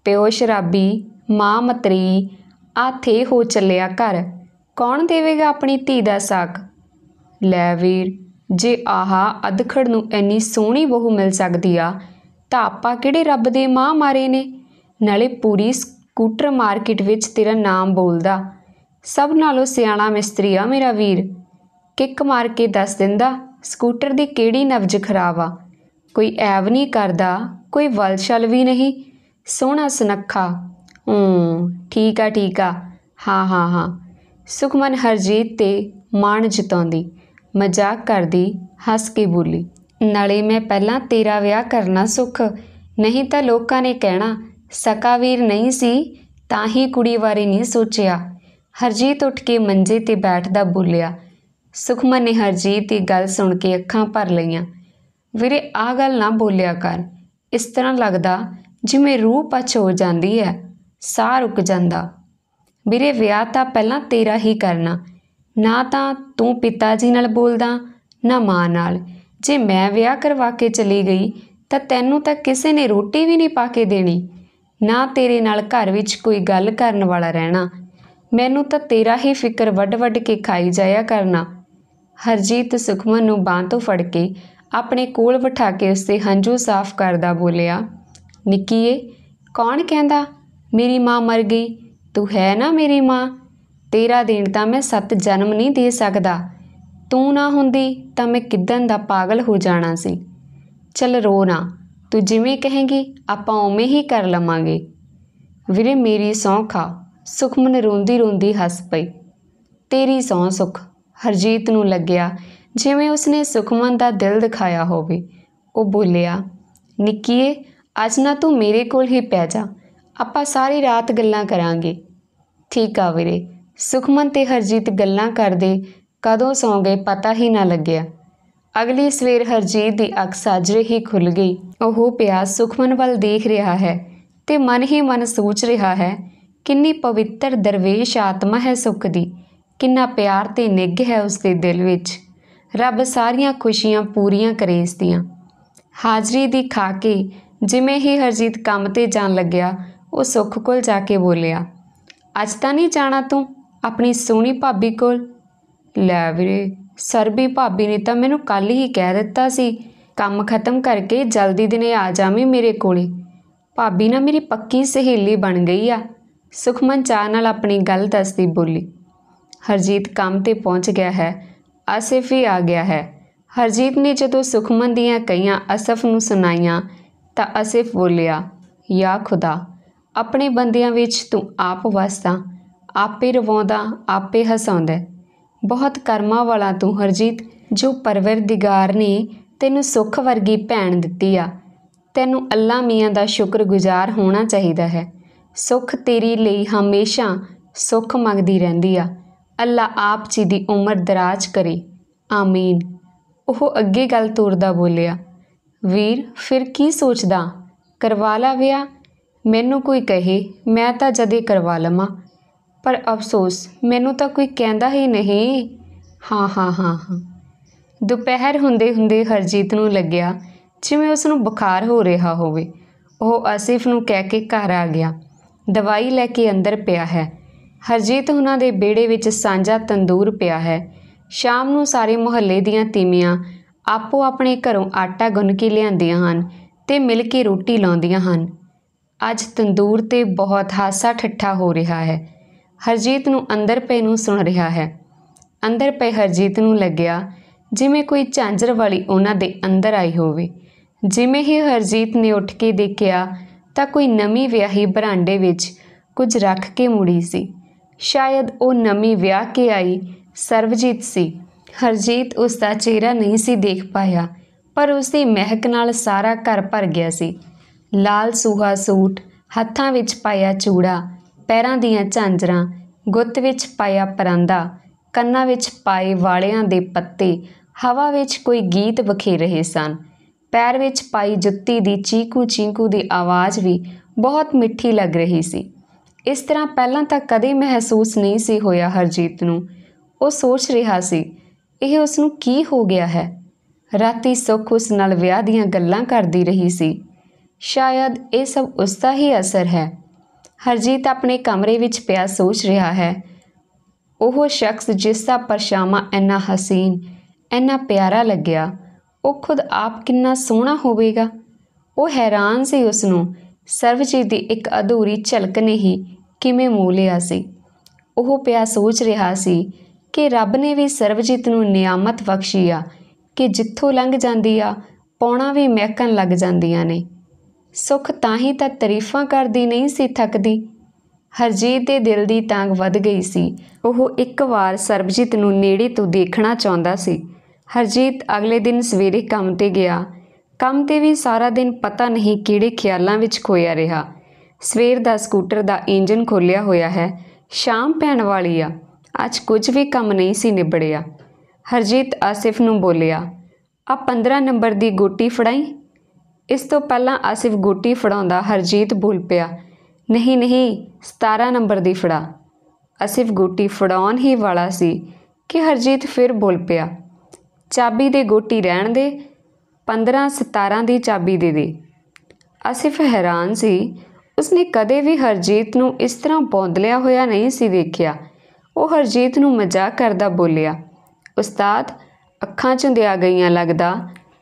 ਪਿਓ ਸ਼ਰਾਬੀ ਮਾਂ ਮਤਰੀ ਆਥੇ ਹੋ ਚੱਲਿਆ ਘਰ ਕੌਣ ਦੇਵੇਗਾ ਆਪਣੀ ਧੀ ਦਾ ਸਾਕ ਲੈ ਵੀਰ ਜੇ ਆਹਾ ਅਧਖੜ ਨੂੰ ਐਨੀ ਸੋਹਣੀ ਬਹੂ ਮਿਲ ਸਕਦੀ ਆ ਤਾਂ ਆਪਾਂ ਕਿਹੜੇ ਰੱਬ ਦੇ ਮਾਂ ਮਾਰੇ ਨੇ ਨਾਲੇ ਪੂਰੀ ਸਕੂਟਰ ਮਾਰਕੀਟ ਵਿੱਚ ਤੇਰਾ ਨਾਮ ਬੋਲਦਾ ਸਭ ਨਾਲੋਂ ਸਿਆਣਾ ਮਿਸਤਰੀ ਆ ਮੇਰਾ ਵੀਰ ਕਿੱਕ ਮਾਰ ਕੇ ਦੱਸ ਦਿੰਦਾ ਸਕੂਟਰ ਦੀ ਕਿਹੜੀ ਨਵਜ ਖਰਾਬ ਆ ਕੋਈ ਐਵ ਨਹੀਂ ਕਰਦਾ ਕੋਈ ਛਲ ਵੀ ਨਹੀਂ ਸੋਹਣਾ ਸੁਨੱਖਾ ਹੂੰ ਠੀਕ ਆ ਠੀਕ ਆ ਹਾਂ ਹਾਂ ਹਾਂ ਸੁਖਮਨ ਹਰਜੀਤ ਤੇ ਮਾਣ ਜਿਤਾਉਂਦੀ ਮਜ਼ਾਕ ਕਰਦੀ ਹੱਸ ਕੇ ਬੋਲੀ ਨਾਲੇ ਮੈਂ ਪਹਿਲਾਂ ਤੇਰਾ ਵਿਆਹ ਕਰਨਾ ਸੁਖ ਨਹੀਂ ਤਾਂ ਲੋਕਾਂ ਨੇ ਕਹਿਣਾ ਸਕਾ ਵੀਰ ਨਹੀਂ ਸੀ ਤਾਂ ਹੀ ਕੁੜੀ ਬਾਰੇ ਨਹੀਂ ਸੋਚਿਆ ਹਰਜੀਤ ਉੱਠ ਕੇ ਮੰਜੇ ਤੇ ਬੈਠਦਾ ਬੋਲਿਆ ਸੁਖਮਨ ਨੇ ਹਰਜੀਤ ਦੀ ਗੱਲ ਸੁਣ ਕੇ ਅੱਖਾਂ ਭਰ ਲਈਆਂ ਵੀਰੇ ਆ ਗੱਲ ਨਾ ਬੋਲਿਆ ਕਰ ਇਸ ਤਰ੍ਹਾਂ ਲੱਗਦਾ ਜਿਵੇਂ ਰੂਹ ਪਛ ਹੋ ਜਾਂਦੀ ਹੈ ਸਾਹ ਰੁਕ ਜਾਂਦਾ ਵੀਰੇ ਵਿਆਹ ਤਾਂ ਪਹਿਲਾਂ ਤੇਰਾ ਹੀ ਕਰਨਾ ਨਾ ਤਾਂ ਤੂੰ ਪਿਤਾ ਜੀ ਨਾਲ ਬੋਲਦਾ ਨਾ ਮਾਂ ਨਾਲ ਜੇ ਮੈਂ ਵਿਆਹ ਕਰਵਾ ਕੇ ਚਲੀ ਗਈ ਤਾਂ ਤੈਨੂੰ ਤਾਂ ਕਿਸੇ ਨੇ ਰੋਟੀ ਵੀ ਨਹੀਂ ਪਾ ਕੇ ਦੇਣੀ ਨਾ ਤੇਰੇ ਨਾਲ ਘਰ ਵਿੱਚ ਕੋਈ ਗੱਲ ਕਰਨ ਵਾਲਾ ਰਹਿਣਾ ਮੈਨੂੰ ਤਾਂ ਤੇਰਾ ਹੀ ਫਿਕਰ ਵੱਡ-ਵੱਡ ਕੇ ਖਾਈ ਜਾਇਆ ਕਰਨਾ ਹਰਜੀਤ ਸੁਖਮਨ ਨੂੰ ਬਾਹ ਤੋਂ ਫੜ ਕੇ ਆਪਣੇ ਕੋਲ ਬਿਠਾ ਕੇ ਉਸਦੇ ਹੰਝੂ ਸਾਫ਼ ਕਰਦਾ ਬੋਲਿਆ ਨਿੱਕੀਏ ਕੌਣ ਕਹਿੰਦਾ ਮੇਰੀ ਮਾਂ ਮਰ ਗਈ ਤੂੰ ਹੈ ਨਾ ਮੇਰੀ ਮਾਂ ਤੇਰਾ ਦੇਣ ਤਾਂ ਮੈਂ ਸੱਤ ਜਨਮ ਨਹੀਂ ਦੇ ਸਕਦਾ ਤੂੰ ਨਾ ਹੁੰਦੀ ਤਾਂ ਮੈਂ ਕਿਦਾਂ ਦਾ ਪਾਗਲ ਹੋ ਜਾਣਾ ਸੀ ਚੱਲ ਰੋ ਨਾ ਤੂੰ ਜਿਵੇਂ ਕਹੇਂਗੀ ਆਪਾਂ ਉਵੇਂ ਹੀ ਕਰ ਲਵਾਂਗੇ ਵੀਰੇ ਮੇਰੀ ਸੌਂਖਾ ਸੁਖਮਨ ਰੋਂਦੀ ਰੋਂਦੀ ਹੱਸ ਪਈ ਤੇਰੀ ਸੌ ਸੁਖ ਹਰਜੀਤ ਨੂੰ ਲੱਗਿਆ ਜਿਵੇਂ ਉਸਨੇ ਸੁਖਮਨ ਦਾ ਦਿਲ ਦਿਖਾਇਆ ਹੋਵੇ ਉਹ ਬੋਲਿਆ ਨਿੱਕੀਏ ਅੱਜ ਨਾ ਤੂੰ ਮੇਰੇ ਕੋਲ ਹੀ ਪੈ ਜਾ ਆਪਾਂ ਸਾਰੀ ਰਾਤ ਗੱਲਾਂ ਕਰਾਂਗੇ ਠੀਕ ਆ ਵੀਰੇ ਸੁਖਮਨ ਤੇ ਹਰਜੀਤ ਗੱਲਾਂ ਕਰਦੇ ਕਦੋਂ ਸੌਂ ਗਏ ਪਤਾ ਹੀ ਨਾ ਲੱਗਿਆ ਅਗਲੀ ਸਵੇਰ ਹਰਜੀਤ ਦੀ ਅੱਖ ਸਾਜਰੇ ਹੀ ਖੁੱਲ ਗਈ ਉਹ ਪਿਆ ਸੁਖਮਨ ਵੱਲ ਦੇਖ ਰਿਹਾ ਹੈ ਤੇ ਮਨ ਹੀ ਮਨ ਸੋਚ ਰਿਹਾ ਹੈ ਕਿੰਨੀ ਪਵਿੱਤਰ ਦਰਵੇਸ਼ ਆਤਮਾ ਹੈ ਸੁਖ ਦੀ ਕਿੰਨਾ ਪਿਆਰ ਤੇ ਨਿੱਘ ਹੈ ਉਸ ਦੇ ਦਿਲ ਵਿੱਚ ਰੱਬ ਸਾਰੀਆਂ ਖੁਸ਼ੀਆਂ ਪੂਰੀਆਂ ਕਰੇ ਇਸ ਦੀਆਂ ਹਾਜ਼ਰੀ ਦੀ ਖਾ ਕੇ ਜਿਵੇਂ ਹੀ ਹਰਜੀਤ ਕੰਮ ਤੇ ਜਾਣ ਲੱਗਿਆ ਉਹ ਸੁਖ ਕੋਲ ਜਾ ਕੇ ਬੋਲਿਆ ਅੱਜ ਤਾਂ ਨਹੀਂ ਜਾਣਾ ਤੂੰ ਆਪਣੀ ਸੋਹਣੀ ਭਾਬੀ ਕੋਲ ਲੈ ਵੀਰੇ ਸਰਬੀ ਭਾਬੀ ਨੇ ਤਾਂ ਮੈਨੂੰ ਕੱਲ ਹੀ ਕਹਿ ਦਿੱਤਾ ਸੀ ਕੰਮ ਖਤਮ ਕਰਕੇ ਜਲਦੀ ਦਿਨੇ ਆ ਜਾਵੇਂ ਮੇਰੇ ਕੋਲੇ ਭਾਬੀ ਨਾ ਮੇਰੀ ਪੱਕੀ ਸਹੇਲੀ ਬਣ ਗਈ ਆ ਸੁਖਮਨ ਚਾਹ ਨਾਲ ਆਪਣੀ ਗੱਲ ਦੱਸਦੀ ਬੋਲੀ ਹਰਜੀਤ ਕੰਮ ਤੇ ਪਹੁੰਚ ਗਿਆ ਹੈ ਆਸਿਫ ਵੀ ਆ ਗਿਆ ਹੈ ਹਰਜੀਤ ਨੇ ਜਦੋਂ ਸੁਖਮਨ ਦੀਆਂ ਕਈਆਂ ਅਸਫ ਨੂੰ ਸੁਣਾਈਆਂ ਤਾਂ ਆਸਿਫ ਬੋਲਿਆ ਯਾ ਖੁਦਾ ਆਪਣੇ ਬੰਦਿਆਂ ਵਿੱਚ ਤੂੰ ਆਪ ਵਸਦਾ ਆਪੇ ਰਵਾਉਂਦਾ ਆਪੇ ਹਸਾਉਂਦਾ ਬਹੁਤ ਕਰਮਾ ਵਾਲਾ ਤੂੰ ਹਰਜੀਤ ਜੋ ਪਰਵਰਦੀਗਾਰ ਨੇ ਤੈਨੂੰ ਸੁੱਖ ਵਰਗੀ ਭੈਣ ਦਿੱਤੀ ਆ ਤੈਨੂੰ ਅੱਲਾ ਮੀਆਂ ਦਾ ਸ਼ੁਕਰਗੁਜ਼ਾਰ ਹੋਣਾ ਚਾਹੀਦਾ ਹੈ ਸੁਖ ਤੇਰੇ ਲਈ ਹਮੇਸ਼ਾ ਸੁਖ ਮੰਗਦੀ ਰਹਿੰਦੀ ਆ ਅੱਲਾ ਆਪ ਜੀ ਦੀ ਉਮਰ ਦਰਾਜ ਕਰੇ ਆਮੀਨ ਉਹ ਅੱਗੇ ਗੱਲ ਤੋਰਦਾ ਬੋਲਿਆ ਵੀਰ ਫਿਰ ਕੀ ਸੋਚਦਾ ਕਰਵਾ ਲਾ ਵਿਆ ਮੈਨੂੰ ਕੋਈ ਕਹੇ ਮੈਂ ਤਾਂ ਜਦੇ ਕਰਵਾ ਲਵਾਂ ਪਰ ਅਫਸੋਸ ਮੈਨੂੰ ਤਾਂ ਕੋਈ ਕਹਿੰਦਾ ਹੀ ਨਹੀਂ ਹਾਂ ਹਾਂ ਹਾਂ ਹਾਂ ਦੁਪਹਿਰ ਹੁੰਦੇ ਹੁੰਦੇ ਹਰਜੀਤ ਨੂੰ ਲੱਗਿਆ ਜਿਵੇਂ ਉਸ ਨੂੰ ਬੁਖਾਰ ਹੋ ਰਿਹਾ ਹੋਵੇ ਉਹ ਆਸਿਫ ਨੂੰ ਕਹਿ ਕੇ ਘਰ ਆ ਗਿਆ ਦਵਾਈ ਲੈ ਕੇ ਅੰਦਰ ਪਿਆ ਹੈ ਹਰਜੀਤ ਉਹਨਾਂ ਦੇ ਬੇੜੇ ਵਿੱਚ ਸਾਂਝਾ ਤੰਦੂਰ ਪਿਆ ਹੈ ਸ਼ਾਮ ਨੂੰ ਸਾਰੇ ਮੁਹੱਲੇ ਦੀਆਂ ਤੀਮੀਆਂ ਆਪੋ ਆਪਣੇ ਘਰੋਂ ਆਟਾ ਗੁੰਨ ਕੇ ਲਿਆਂਦੀਆਂ ਹਨ ਤੇ ਮਿਲ ਕੇ ਰੋਟੀ ਲਾਉਂਦੀਆਂ ਹਨ ਅੱਜ ਤੰਦੂਰ ਤੇ ਬਹੁਤ ਹਾਸਾ ਠੱਠਾ ਹੋ ਰਿਹਾ ਹੈ ਹਰਜੀਤ ਨੂੰ ਅੰਦਰ ਪੈ ਨੂੰ ਸੁਣ ਰਿਹਾ ਹੈ ਅੰਦਰ ਪੈ ਹਰਜੀਤ ਨੂੰ ਲੱਗਿਆ ਜਿਵੇਂ ਕੋਈ ਝਾਂਜਰ ਵਾਲੀ ਉਹਨਾਂ ਦੇ ਅੰਦਰ ਆਈ ਹੋਵੇ ਜਿਵੇਂ ਹੀ ਹਰਜੀਤ ਨੇ ਉੱਠ ਕੇ ਦੇਖਿਆ ਤਾਂ ਕੋਈ ਨਵੀਂ ਵਿਆਹੀ ਬਰਾਂਡੇ ਵਿੱਚ ਕੁਝ ਰੱਖ ਕੇ ਮੁੜੀ ਸੀ ਸ਼ਾਇਦ ਉਹ ਨਵੀਂ ਵਿਆਹ ਕੇ ਆਈ ਸਰਵਜੀਤ ਸੀ ਹਰਜੀਤ ਉਸ ਦਾ ਚਿਹਰਾ ਨਹੀਂ ਸੀ ਦੇਖ ਪਾਇਆ ਪਰ ਉਸ ਦੀ ਮਹਿਕ ਨਾਲ ਸਾਰਾ ਘਰ ਭਰ ਗਿਆ ਸੀ ਲਾਲ ਸੂਹਾ ਸੂਟ ਹੱਥਾਂ ਵਿੱਚ ਪਾਇਆ ਚੂੜਾ ਪੈਰਾਂ ਦੀਆਂ ਝਾਂਜਰਾਂ ਗੁੱਤ ਵਿੱਚ ਪਾਇਆ ਪਰਾਂਦਾ ਕੰਨਾਂ ਵਿੱਚ ਪਾਏ ਵਾਲਿਆਂ ਦੇ ਪੱਤੇ ਹਵਾ ਵਿੱਚ ਕੋਈ ਗੀਤ ਵਖੇ ਰਹੇ ਸਨ ਪੈਰ ਵਿੱਚ ਪਾਈ ਜੁੱਤੀ ਦੀ ਚੀਕੂ ਚਿੰਕੂ ਦੀ ਆਵਾਜ਼ ਵੀ ਬਹੁਤ ਮਿੱਠੀ ਲੱਗ ਰਹੀ ਸੀ ਇਸ ਤਰ੍ਹਾਂ ਪਹਿਲਾਂ ਤਾਂ ਕਦੇ ਮਹਿਸੂਸ ਨਹੀਂ ਸੀ ਹੋਇਆ ਹਰਜੀਤ ਨੂੰ ਉਹ ਸੋਚ ਰਿਹਾ ਸੀ ਇਹ ਉਸ ਨੂੰ ਕੀ ਹੋ ਗਿਆ ਹੈ ਰਾਤੀ ਸੁਖ ਉਸ ਨਾਲ ਵਿਆਹ ਦੀਆਂ ਗੱਲਾਂ ਕਰਦੀ ਰਹੀ ਸੀ ਸ਼ਾਇਦ ਇਹ ਸਭ ਉਸ ਦਾ ਹੀ ਅਸਰ ਹੈ ਹਰਜੀਤ ਆਪਣੇ ਕਮਰੇ ਵਿੱਚ ਪਿਆ ਸੋਚ ਰਿਹਾ ਹੈ ਉਹ ਸ਼ਖਸ ਜਿਸ ਦਾ ਪਰਛਾਵਾਂ ਇੰਨਾ ਹਸੀਨ ਇੰਨਾ ਪਿਆਰਾ ਲੱਗਿਆ ਉਹ ਖੁਦ ਆਪ ਕਿੰਨਾ ਸੋਹਣਾ ਹੋਵੇਗਾ ਉਹ ਹੈਰਾਨ ਸੀ ਉਸ ਨੂੰ ਸਰਵਜੀਤ ਦੀ ਇੱਕ ਅਧੂਰੀ ਝਲਕ ਨੇ ਹੀ ਕਿਵੇਂ ਮੋਹ ਲਿਆ ਸੀ ਉਹ ਪਿਆ ਸੋਚ ਰਿਹਾ ਸੀ ਕਿ ਰੱਬ ਨੇ ਵੀ ਸਰਵਜੀਤ ਨੂੰ ਨਿਆਮਤ ਬਖਸ਼ੀ ਆ ਕਿ ਜਿੱਥੋਂ ਲੰਘ ਜਾਂਦੀ ਆ ਪੌਣਾ ਵੀ ਮਹਿਕਣ ਲੱਗ ਜਾਂਦੀਆਂ ਨੇ ਸੁਖ ਤਾਂ ਹੀ ਤਾਂ ਤਾਰੀਫਾਂ ਕਰਦੀ ਨਹੀਂ ਸੀ ਥੱਕਦੀ ਹਰਜੀਤ ਦੇ ਦਿਲ ਦੀ ਤਾਂਗ ਵੱਧ ਗਈ ਸੀ ਉਹ ਇੱਕ ਵਾਰ ਸਰਬਜੀਤ ਨੂੰ ਨੇੜੇ ਤੋਂ ਦੇਖਣਾ ਚਾਹੁੰਦਾ ਸੀ ਹਰਜੀਤ ਅਗਲੇ ਦਿਨ ਸਵੇਰੇ ਕੰਮ ਤੇ ਗਿਆ ਕੰਮ ਤੇ ਵੀ ਸਾਰਾ ਦਿਨ ਪਤਾ ਨਹੀਂ ਕਿਹੜੇ ਖਿਆਲਾਂ ਵਿੱਚ ਖੋਇਆ ਰਿਹਾ ਸਵੇਰ ਦਾ ਸਕੂਟਰ ਦਾ ਇੰਜਨ ਖੋਲਿਆ ਹੋਇਆ ਹੈ ਸ਼ਾਮ ਪੈਣ ਵਾਲੀ ਆ ਅੱਜ ਕੁਝ ਵੀ ਕੰਮ ਨਹੀਂ ਸੀ ਨਿਬੜਿਆ ਹਰਜੀਤ ਆਸਿਫ ਨੂੰ ਬੋਲਿਆ ਆ 15 ਨੰਬਰ ਦੀ ਗੋਟੀ ਫੜਾਈ ਇਸ ਤੋਂ ਪਹਿਲਾਂ ਆਸਿਫ ਗੋਟੀ ਫੜਾਉਂਦਾ ਹਰਜੀਤ ਭੁੱਲ ਪਿਆ ਨਹੀਂ ਨਹੀਂ 17 ਨੰਬਰ ਦੀ ਫੜਾ ਆਸਿਫ ਗੋਟੀ ਫੜਾਉਣ ਹੀ ਵਾਲਾ ਸੀ ਕਿ ਹਰਜੀਤ ਫਿਰ ਬੋਲ ਪਿਆ ਚਾਬੀ ਦੇ ਗੋਟੀ ਰਹਿਣ ਦੇ 15 17 ਦੀ ਚਾਬੀ ਦੇ ਦੇ ਅਸਿਫ ਹੈਰਾਨ ਸੀ ਉਸਨੇ ਕਦੇ ਵੀ ਹਰਜੀਤ ਨੂੰ ਇਸ ਤਰ੍ਹਾਂ ਬੌਂਦਲਿਆ ਹੋਇਆ ਨਹੀਂ ਸੀ ਦੇਖਿਆ ਉਹ ਹਰਜੀਤ ਨੂੰ ਮਜ਼ਾਕ ਕਰਦਾ ਬੋਲਿਆ ਉਸਤਾਦ ਅੱਖਾਂ ਚੁੰਦਿਆ ਗਈਆਂ ਲੱਗਦਾ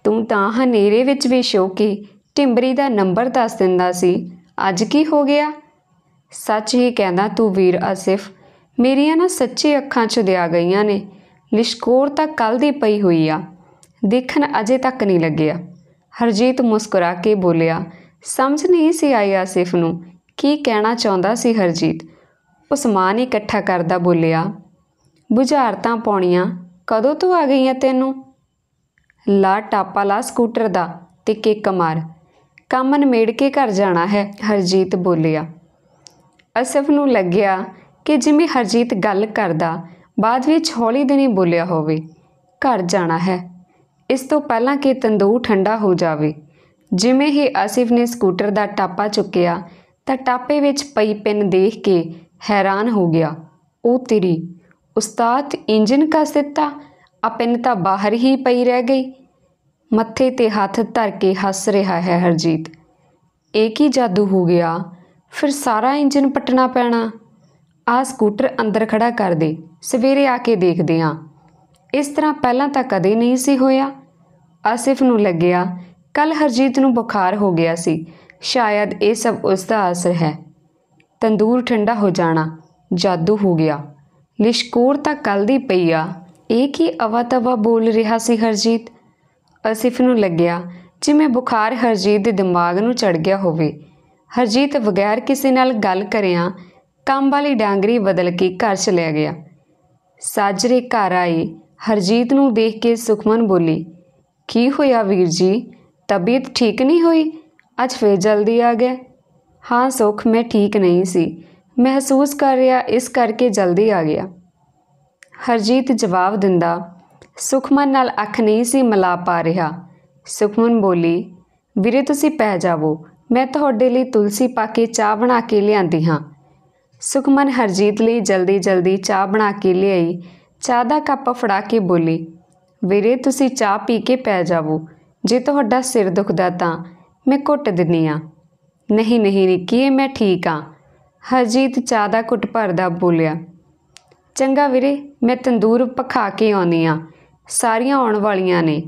ਤੂੰ ਤਾਂ ਹਨੇਰੇ ਵਿੱਚ ਵੀ ਸ਼ੋਕੀ ਟਿੰਬਰੀ ਦਾ ਨੰਬਰ ਦੱਸ ਦਿੰਦਾ ਸੀ ਅੱਜ ਕੀ ਹੋ ਗਿਆ ਸੱਚ ਹੀ ਕਹਿੰਦਾ ਤੂੰ ਵੀਰ ਅਸਿਫ ਮੇਰੀਆਂ ਨਾ ਸੱਚੇ ਅੱਖਾਂ ਚੁਦਿਆ ਗਈਆਂ ਨੇ ਲਿਸ਼ਕੋਰ ਤਾਂ ਕੱਲ ਦੀ ਪਈ ਹੋਈ ਆ ਦੇਖਣ ਅਜੇ ਤੱਕ ਨਹੀਂ ਲੱਗਿਆ ਹਰਜੀਤ ਮੁਸਕਰਾ ਕੇ ਬੋਲਿਆ ਸਮਝ ਨਹੀਂ ਸੀ ਆਈ ਆਸਿਫ ਨੂੰ ਕੀ ਕਹਿਣਾ ਚਾਹੁੰਦਾ ਸੀ ਹਰਜੀਤ ਉਸਮਾਨ ਇਕੱਠਾ ਕਰਦਾ ਬੋਲਿਆ ਬੁਝਾਰਤਾਂ ਪਾਉਣੀਆਂ ਕਦੋਂ ਤੋਂ ਆ ਗਈਆਂ ਤੈਨੂੰ ਲਾ ਟਾਪਾ ਲਾ ਸਕੂਟਰ ਦਾ ਤੇ ਕਿੱਕ ਮਾਰ ਕੰਮ ਨਮੇੜ ਕੇ ਘਰ ਜਾਣਾ ਹੈ ਹਰਜੀਤ ਬੋਲਿਆ ਅਸਫ ਨੂੰ ਲੱਗਿਆ ਕਿ ਜਿਵੇਂ ਹਰਜੀਤ ਗੱਲ ਕਰਦਾ ਬਾਅਦ ਵਿੱਚ ਹੌਲੀ ਦਿਨੀ ਬੋਲਿਆ ਹੋਵੇ ਘਰ ਜਾਣਾ ਹੈ ਇਸ ਤੋਂ ਪਹਿਲਾਂ ਕਿ ਤੰਦੂਰ ਠੰਡਾ ਹੋ ਜਾਵੇ ਜਿਵੇਂ ਹੀ ਆਸਿਫ ਨੇ ਸਕੂਟਰ ਦਾ ਟਾਪਾ ਚੁੱਕਿਆ ਤਾਂ ਟਾਪੇ ਵਿੱਚ ਪਈ ਪਿੰਨ ਦੇਖ ਕੇ ਹੈਰਾਨ ਹੋ ਗਿਆ ਉਹ ਤੇਰੀ ਉਸਤਾਦ ਇੰਜਨ ਕਸ ਦਿੱਤਾ ਆ ਪਿੰਨ ਤਾਂ ਬਾਹਰ ਹੀ ਪਈ ਰਹਿ ਗਈ ਮੱਥੇ ਤੇ ਹੱਥ ਧਰ ਕੇ ਹੱਸ ਰਿਹਾ ਹੈ ਹਰਜੀਤ ਇਹ ਕੀ ਜਾਦੂ ਹੋ ਗਿਆ ਫਿਰ ਸਾਰਾ ਇੰਜਨ ਪਟਣਾ ਪੈਣਾ ਆ ਸਕੂਟਰ ਅੰਦਰ ਖੜਾ ਕਰ ਦੇ ਸਵੇਰੇ ਆ ਕੇ ਦੇਖਦੇ ਹਾਂ ਇਸ ਤਰ੍ਹਾਂ ਪਹਿਲਾਂ ਤਾਂ ਕਦੇ ਨਹੀਂ ਸੀ ਹੋਇਆ ਆਸਿਫ ਨੂੰ ਲੱਗਿਆ ਕੱਲ ਹਰਜੀਤ ਨੂੰ ਬੁਖਾਰ ਹੋ ਗਿਆ ਸੀ ਸ਼ਾਇਦ ਇਹ ਸਭ ਉਸ ਦਾ ਅਸਰ ਹੈ ਤੰਦੂਰ ਠੰਡਾ ਹੋ ਜਾਣਾ ਜਾਦੂ ਹੋ ਗਿਆ ਲਿਸ਼ਕੋਰ ਤਾਂ ਕੱਲ ਦੀ ਪਈ ਆ ਇਹ ਕੀ ਅਵਾ-ਤਵਾ ਬੋਲ ਰਿਹਾ ਸੀ ਹਰਜੀਤ ਅਸਿਫ ਨੂੰ ਲੱਗਿਆ ਜਿਵੇਂ ਬੁਖਾਰ ਹਰਜੀਤ ਦੇ ਦਿਮਾਗ ਨੂੰ ਚੜ ਗਿਆ ਹੋਵੇ ਹਰਜੀਤ ਬਗੈਰ ਕਿਸੇ ਨਾਲ ਗੱਲ ਕਰਿਆ ਕੰਮ ਵਾਲੀ ਡਾਂਗਰੀ ਬਦਲ ਕੇ ਘਰ ਚ ਲਿਆ ਗਿਆ ਸਾਜਰੇ ਘਰ ਆਏ ਹਰਜੀਤ ਨੂੰ ਦੇਖ ਕੇ ਸੁਖਮਨ ਬੋਲੀ ਕੀ ਹੋਇਆ ਵੀਰ ਜੀ ਤਬੀਅਤ ਠੀਕ ਨਹੀਂ ਹੋਈ ਅੱਜ ਫੇਰ ਜਲਦੀ ਆ ਗਏ ਹਾਂ ਸੁਖ ਮੈਂ ਠੀਕ ਨਹੀਂ ਸੀ ਮਹਿਸੂਸ ਕਰ ਰਿਹਾ ਇਸ ਕਰਕੇ ਜਲਦੀ ਆ ਗਿਆ ਹਰਜੀਤ ਜਵਾਬ ਦਿੰਦਾ ਸੁਖਮਨ ਨਾਲ ਅੱਖ ਨਹੀਂ ਸੀ ਮਿਲਾ ਪਾ ਰਿਹਾ ਸੁਖਮਨ ਬੋਲੀ ਵੀਰੇ ਤੁਸੀਂ ਪੈ ਜਾਵੋ ਮੈਂ ਤੁਹਾਡੇ ਲਈ ਤੁਲਸੀ ਪਾ ਕੇ ਚਾਹ ਬਣਾ ਕੇ ਲਿਆਂਦੀ ਹਾਂ ਸੁਖਮਨ ਹਰਜੀਤ ਲਈ ਜਲਦੀ ਜਲਦੀ ਚਾਹ ਬਣਾ ਕੇ ਲਿਆਈ ਚਾਹ ਦਾ ਕੱਪ ਫੜਾ ਕੇ ਬੋਲੀ ਵੀਰੇ ਤੁਸੀਂ ਚਾਹ ਪੀ ਕੇ ਪੈ ਜਾਵੋ ਜੇ ਤੁਹਾਡਾ ਸਿਰ ਦੁਖਦਾ ਤਾਂ ਮੈਂ ਘੁੱਟ ਦਿੰਨੀ ਆ ਨਹੀਂ ਨਹੀਂ ਨਿੱਕੀ ਇਹ ਮੈਂ ਠੀਕ ਆ ਹਰਜੀਤ ਚਾਹ ਦਾ ਘੁੱਟ ਭਰਦਾ ਬੋਲਿਆ ਚੰਗਾ ਵੀਰੇ ਮੈਂ ਤੰਦੂਰ ਪਖਾ ਕੇ ਆਉਣੀ ਆ ਸਾਰੀਆਂ ਆਉਣ ਵਾਲੀਆਂ ਨੇ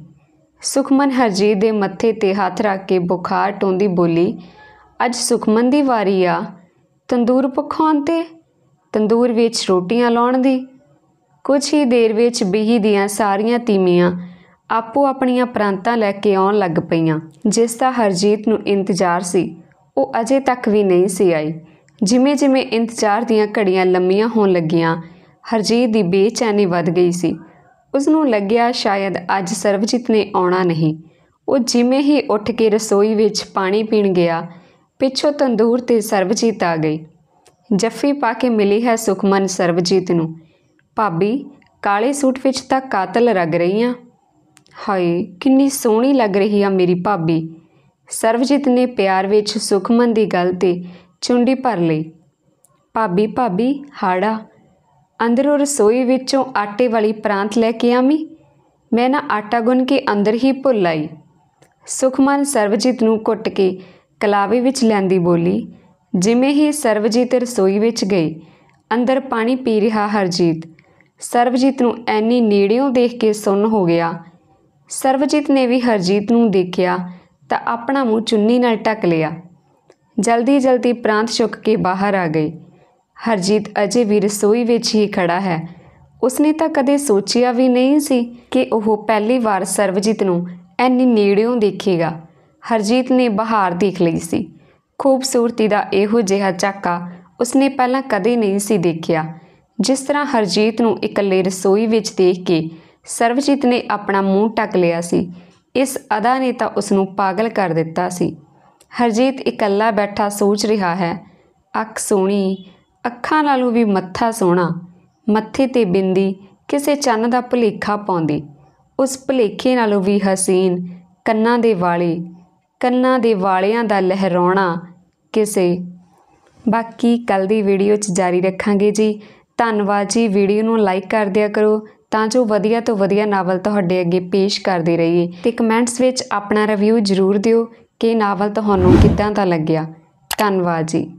ਸੁਖਮਨ ਹਰਜੀਤ ਦੇ ਮੱਥੇ ਤੇ ਹੱਥ ਰੱਖ ਕੇ ਬੁਖਾਰ ਟੋਂਦੀ ਬੋਲੀ ਅੱਜ ਸੁਖਮਨ ਦੀ ਵਾਰੀ ਆ ਤੰਦੂਰ ਪਖਾਉਣ ਤੇ ਤੰਦੂਰ ਵਿੱਚ ਰੋਟੀਆਂ ਲਾਉਣ ਦੀ ਕੁਝ ਹੀ ਦੇਰ ਵਿੱਚ ਬੀਹੀ ਦੀਆਂ ਸਾਰੀਆਂ ਤੀਮੀਆਂ ਆਪੋ ਆਪਣੀਆਂ ਪ੍ਰਾਂਤਾਂ ਲੈ ਕੇ ਆਉਣ ਲੱਗ ਪਈਆਂ ਜਿਸ ਦਾ ਹਰਜੀਤ ਨੂੰ ਇੰਤਜ਼ਾਰ ਸੀ ਉਹ ਅਜੇ ਤੱਕ ਵੀ ਨਹੀਂ ਸੀ ਆਈ ਜਿਵੇਂ ਜਿਵੇਂ ਇੰਤਜ਼ਾਰ ਦੀਆਂ ਘੜੀਆਂ ਲੰਮੀਆਂ ਹੋਣ ਲੱਗੀਆਂ ਹਰਜੀਤ ਦੀ ਬੇਚੈਨੀ ਵੱਧ ਗਈ ਸੀ ਉਸ ਨੂੰ ਲੱਗਿਆ ਸ਼ਾਇਦ ਅੱਜ ਸਰਵਜੀਤ ਨੇ ਆਉਣਾ ਨਹੀਂ ਉਹ ਜਿਵੇਂ ਹੀ ਉੱਠ ਕੇ ਰਸੋਈ ਵਿੱਚ ਪਾਣੀ ਪੀਣ ਗਿਆ ਪਿੱਛੋਂ ਤੰਦੂਰ ਤੇ ਸਰਬਜੀਤ ਆ ਗਈ ਜੱਫੀ ਪਾ ਕੇ ਮਿਲੀ ਹੈ ਸੁਖਮਨ ਸਰਬਜੀਤ ਨੂੰ ਭਾਬੀ ਕਾਲੇ ਸੂਟ ਵਿੱਚ ਤਾਂ ਕਾਤਲ ਰਗ ਰਹੀ ਆ ਹਾਏ ਕਿੰਨੀ ਸੋਹਣੀ ਲੱਗ ਰਹੀ ਆ ਮੇਰੀ ਭਾਬੀ ਸਰਬਜੀਤ ਨੇ ਪਿਆਰ ਵਿੱਚ ਸੁਖਮਨ ਦੀ ਗੱਲ ਤੇ ਚੁੰਡੀ ਭਰ ਲਈ ਭਾਬੀ ਭਾਬੀ ਹਾੜਾ ਅੰਦਰੋਂ ਰਸੋਈ ਵਿੱਚੋਂ ਆਟੇ ਵਾਲੀ ਪ੍ਰਾਂਤ ਲੈ ਕੇ ਆਵੀਂ ਮੈਂ ਨਾ ਆਟਾ ਗੁੰਨ ਕੇ ਅੰਦਰ ਹੀ ਭੁੱਲ ਆਈ ਸੁਖਮਨ ਸਰਬਜੀਤ ਨੂੰ ਕੁੱਟ ਕੇ ਕਲਾਵੇ ਵਿੱਚ ਲੈਂਦੀ ਬੋਲੀ ਜਿਵੇਂ ਹੀ ਸਰਵਜੀਤ ਰਸੋਈ ਵਿੱਚ ਗਈ ਅੰਦਰ ਪਾਣੀ ਪੀ ਰਿਹਾ ਹਰਜੀਤ ਸਰਵਜੀਤ ਨੂੰ ਐਨੀ ਨੇੜਿਓਂ ਦੇਖ ਕੇ ਸੁੰਨ ਹੋ ਗਿਆ ਸਰਵਜੀਤ ਨੇ ਵੀ ਹਰਜੀਤ ਨੂੰ ਦੇਖਿਆ ਤਾਂ ਆਪਣਾ ਮੂੰਹ ਚੁੰਨੀ ਨਾਲ ਟੱਕ ਲਿਆ ਜਲਦੀ ਜਲਦੀ ਪ੍ਰਾਂਤ ਛੁੱਕ ਕੇ ਬਾਹਰ ਆ ਗਈ ਹਰਜੀਤ ਅਜੇ ਵੀ ਰਸੋਈ ਵਿੱਚ ਹੀ ਖੜਾ ਹੈ ਉਸਨੇ ਤਾਂ ਕਦੇ ਸੋਚਿਆ ਵੀ ਨਹੀਂ ਸੀ ਕਿ ਉਹ ਪਹਿਲੀ ਵਾਰ ਸਰਵਜੀਤ ਨੂੰ ਐਨੀ ਨੇੜਿਓਂ ਦੇਖੇਗਾ ਹਰਜੀਤ ਨੇ ਬਹਾਰ ਦੇਖ ਲਈ ਸੀ ਖੂਬਸੂਰਤੀ ਦਾ ਇਹੋ ਜਿਹਾ ਝਾਕਾ ਉਸਨੇ ਪਹਿਲਾਂ ਕਦੇ ਨਹੀਂ ਸੀ ਦੇਖਿਆ ਜਿਸ ਤਰ੍ਹਾਂ ਹਰਜੀਤ ਨੂੰ ਇਕੱਲੇ ਰਸੋਈ ਵਿੱਚ ਦੇਖ ਕੇ ਸਰਵਜੀਤ ਨੇ ਆਪਣਾ ਮੂੰਹ ਟੱਕ ਲਿਆ ਸੀ ਇਸ ਅਦਾ ਨੇ ਤਾਂ ਉਸ ਨੂੰ ਪਾਗਲ ਕਰ ਦਿੱਤਾ ਸੀ ਹਰਜੀਤ ਇਕੱਲਾ ਬੈਠਾ ਸੋਚ ਰਿਹਾ ਹੈ ਅੱਖ ਸੋਹਣੀ ਅੱਖਾਂ ਨਾਲੋਂ ਵੀ ਮੱਥਾ ਸੋਹਣਾ ਮੱਥੇ ਤੇ ਬਿੰਦੀ ਕਿਸੇ ਚੰਨ ਦਾ ਭੁਲੇਖਾ ਪਾਉਂਦੀ ਉਸ ਭੁਲੇਖੇ ਨਾਲੋਂ ਵੀ ਹਸੀਨ ਕੰਨਾਂ ਦੇ ਵਾਲੇ ਕੰਨਾਂ ਦੇ ਵਾਲਿਆਂ ਦਾ ਲਹਿਰਾਉਣਾ ਕਿਸੇ ਬਾਕੀ ਕੱਲ ਦੀ ਵੀਡੀਓ 'ਚ ਜਾਰੀ ਰੱਖਾਂਗੇ ਜੀ ਧੰਨਵਾਦ ਜੀ ਵੀਡੀਓ ਨੂੰ ਲਾਈਕ ਕਰ ਦਿਆ ਕਰੋ ਤਾਂ ਜੋ ਵਧੀਆ ਤੋਂ ਵਧੀਆ ਨਾਵਲ ਤੁਹਾਡੇ ਅੱਗੇ ਪੇਸ਼ ਕਰਦੇ ਰਹੀਏ ਤੇ ਕਮੈਂਟਸ ਵਿੱਚ ਆਪਣਾ ਰਿਵਿਊ ਜ਼ਰੂਰ ਦਿਓ ਕਿ ਨਾਵਲ ਤੁਹਾਨੂੰ ਕਿੱਦਾਂ ਦਾ ਲੱਗਿਆ ਧੰਨਵਾਦ ਜੀ